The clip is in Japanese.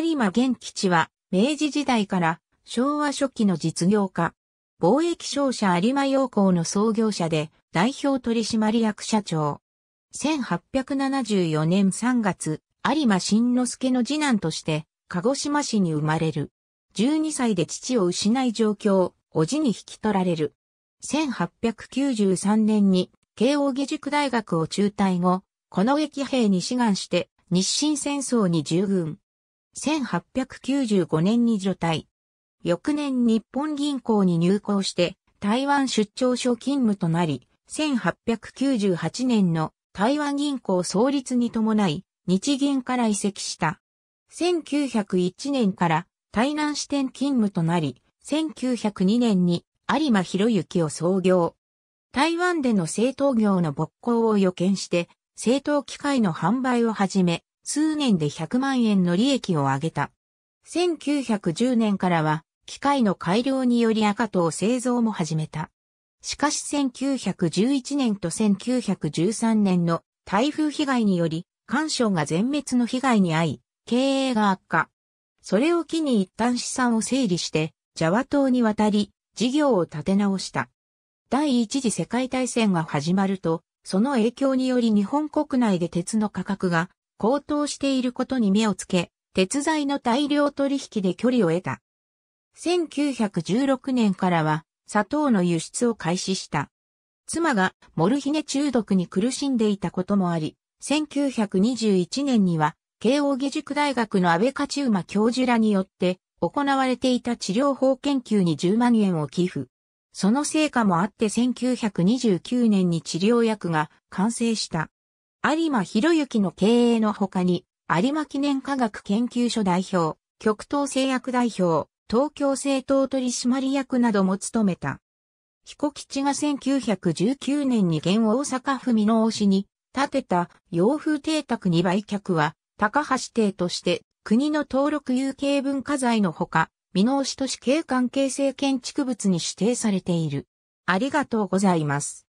有馬元吉は、明治時代から昭和初期の実業家。貿易商社有馬洋行の創業者で、代表取締役社長。1874年3月、有馬新之助の次男として、鹿児島市に生まれる。12歳で父を失い状況、おじに引き取られる。1893年に、慶応義塾大学を中退後、この駅兵に志願して、日清戦争に従軍。1895年に除隊。翌年日本銀行に入行して台湾出張所勤務となり、1898年の台湾銀行創立に伴い、日銀から移籍した。1901年から台南支店勤務となり、1902年に有馬博之を創業。台湾での政党業の勃興を予見して、政党機械の販売を始め、数年で100万円の利益を上げた。1910年からは、機械の改良により赤糖製造も始めた。しかし1911年と1913年の台風被害により、干渉が全滅の被害に遭い、経営が悪化。それを機に一旦資産を整理して、ジャワ島に渡り、事業を立て直した。第一次世界大戦が始まると、その影響により日本国内で鉄の価格が高騰していることに目をつけ、鉄材の大量取引で距離を得た。1916年からは砂糖の輸出を開始した。妻がモルヒネ中毒に苦しんでいたこともあり、1921年には慶応義塾大学の安倍勝馬教授らによって行われていた治療法研究に10万円を寄付。その成果もあって1929年に治療薬が完成した。有馬博之の経営の他に、有馬記念科学研究所代表、極東製薬代表、東京製党取締役なども務めた。彦吉が1919年に現大阪府美濃市に建てた洋風邸宅に売却は、高橋邸として国の登録有形文化財のほか、美濃市都市景観形成建築物に指定されている。ありがとうございます。